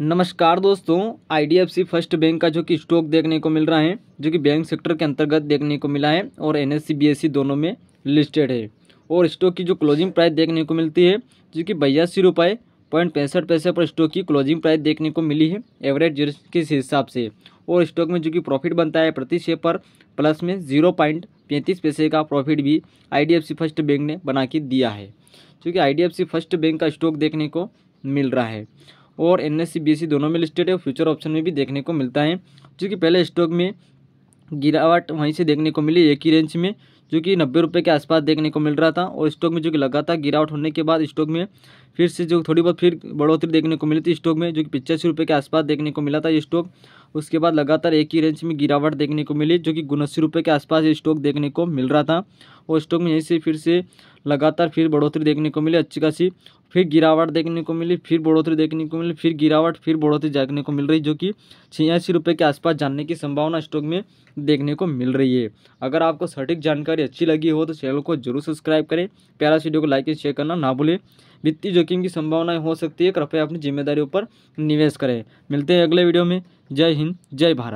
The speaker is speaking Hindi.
नमस्कार दोस्तों आई फर्स्ट बैंक का जो कि स्टॉक देखने को मिल रहा है जो कि बैंक सेक्टर के अंतर्गत देखने को मिला है और एस सी e, e दोनों में लिस्टेड है और स्टॉक की जो क्लोजिंग प्राइस देखने को मिलती है जो कि बयासी रुपये पॉइंट पैंसठ पैसे पर स्टॉक की क्लोजिंग प्राइस देखने को मिली है एवरेज के हिसाब से और स्टॉक में जो कि प्रॉफिट बनता है प्रति शेयर पर प्लस में जीरो पॉइंट पैंतीस पैसे का प्रॉफिट भी आईडीएफसी फर्स्ट बैंक ने बना के दिया है क्योंकि आईडीएफसी फर्स्ट बैंक का स्टॉक देखने को मिल रहा है और एन एस दोनों में लिस्टेड है फ्यूचर ऑप्शन में भी देखने को मिलता है जो कि पहले स्टॉक में गिरावट वहीं से देखने को मिली एक ही रेंज में जो कि नब्बे रुपये के आसपास देखने को मिल रहा था और स्टॉक में जो कि लगातार गिरावट होने के बाद स्टॉक में फिर से जो थोड़ी बहुत फिर बढ़ोतरी देखने को मिली थी स्टॉक में जो कि पिचासी रुपये के आसपास देखने को मिला था ये स्टॉक उसके बाद लगातार एक ही रेंज में गिरावट देखने को मिली जो कि उन्नासी रुपये के आसपास ये स्टॉक देखने को मिल रहा था और स्टॉक में यहीं से फिर से लगातार फिर बढ़ोतरी देखने को मिली अच्छी खासी फिर गिरावट देखने को मिली फिर बढ़ोतरी देखने को मिली फिर गिरावट फिर बढ़ोतरी देखने को मिल रही जो कि छियासी रुपये के आसपास जानने की संभावना स्टॉक में देखने को मिल रही है अगर आपको सटीक जानकारी अच्छी लगी हो तो चैनल को जरूर सब्सक्राइब करें प्यारा वीडियो को लाइक एंड शेयर करना ना भूलें वित्तीय जोखिम की संभावनाएं हो सकती है कृपया अपनी जिम्मेदारियों पर निवेश करें मिलते हैं अगले वीडियो में जय हिंद जय भारत